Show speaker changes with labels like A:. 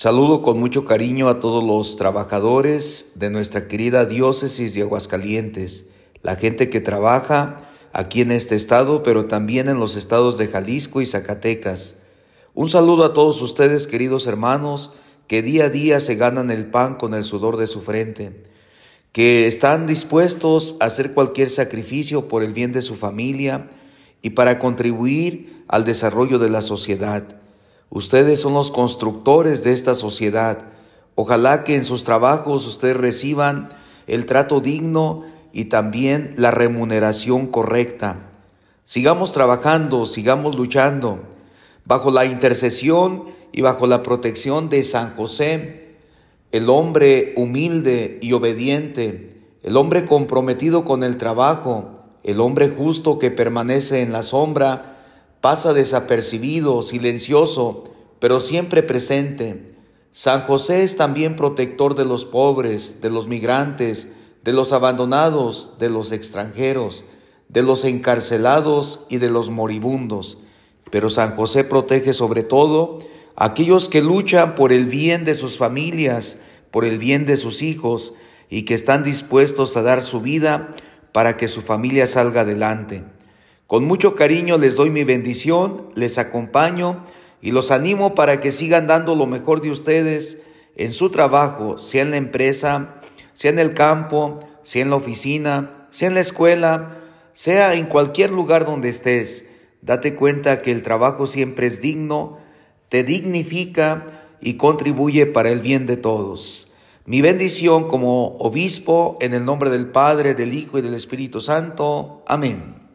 A: Saludo con mucho cariño a todos los trabajadores de nuestra querida diócesis de Aguascalientes, la gente que trabaja aquí en este estado, pero también en los estados de Jalisco y Zacatecas. Un saludo a todos ustedes, queridos hermanos, que día a día se ganan el pan con el sudor de su frente, que están dispuestos a hacer cualquier sacrificio por el bien de su familia y para contribuir al desarrollo de la sociedad. Ustedes son los constructores de esta sociedad. Ojalá que en sus trabajos ustedes reciban el trato digno y también la remuneración correcta. Sigamos trabajando, sigamos luchando, bajo la intercesión y bajo la protección de San José, el hombre humilde y obediente, el hombre comprometido con el trabajo, el hombre justo que permanece en la sombra, pasa desapercibido, silencioso, pero siempre presente. San José es también protector de los pobres, de los migrantes, de los abandonados, de los extranjeros, de los encarcelados y de los moribundos. Pero San José protege sobre todo a aquellos que luchan por el bien de sus familias, por el bien de sus hijos y que están dispuestos a dar su vida para que su familia salga adelante. Con mucho cariño les doy mi bendición, les acompaño y los animo para que sigan dando lo mejor de ustedes en su trabajo, sea en la empresa, sea en el campo, sea en la oficina, sea en la escuela, sea en cualquier lugar donde estés. Date cuenta que el trabajo siempre es digno, te dignifica y contribuye para el bien de todos. Mi bendición como obispo en el nombre del Padre, del Hijo y del Espíritu Santo. Amén.